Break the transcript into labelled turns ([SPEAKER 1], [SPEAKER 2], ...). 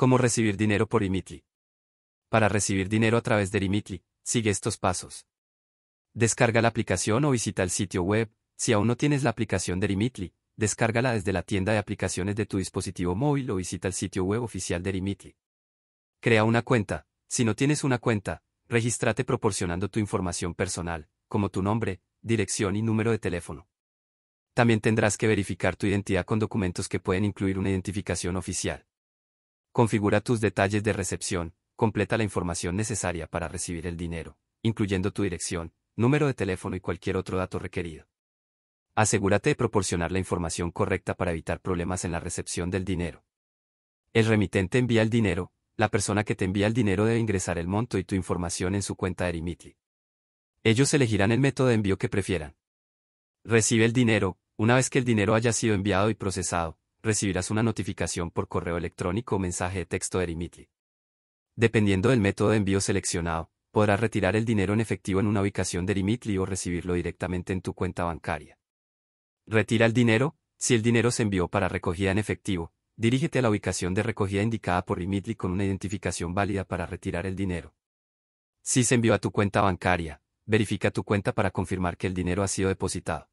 [SPEAKER 1] Cómo recibir dinero por Remitly. Para recibir dinero a través de Remitly, sigue estos pasos. Descarga la aplicación o visita el sitio web. Si aún no tienes la aplicación de Remitly, descárgala desde la tienda de aplicaciones de tu dispositivo móvil o visita el sitio web oficial de Remitly. Crea una cuenta. Si no tienes una cuenta, regístrate proporcionando tu información personal, como tu nombre, dirección y número de teléfono. También tendrás que verificar tu identidad con documentos que pueden incluir una identificación oficial. Configura tus detalles de recepción, completa la información necesaria para recibir el dinero, incluyendo tu dirección, número de teléfono y cualquier otro dato requerido. Asegúrate de proporcionar la información correcta para evitar problemas en la recepción del dinero. El remitente envía el dinero, la persona que te envía el dinero debe ingresar el monto y tu información en su cuenta de Remitly. Ellos elegirán el método de envío que prefieran. Recibe el dinero, una vez que el dinero haya sido enviado y procesado, recibirás una notificación por correo electrónico o mensaje de texto de Remitly. Dependiendo del método de envío seleccionado, podrás retirar el dinero en efectivo en una ubicación de Remitly o recibirlo directamente en tu cuenta bancaria. Retira el dinero, si el dinero se envió para recogida en efectivo, dirígete a la ubicación de recogida indicada por Remitly con una identificación válida para retirar el dinero. Si se envió a tu cuenta bancaria, verifica tu cuenta para confirmar que el dinero ha sido depositado.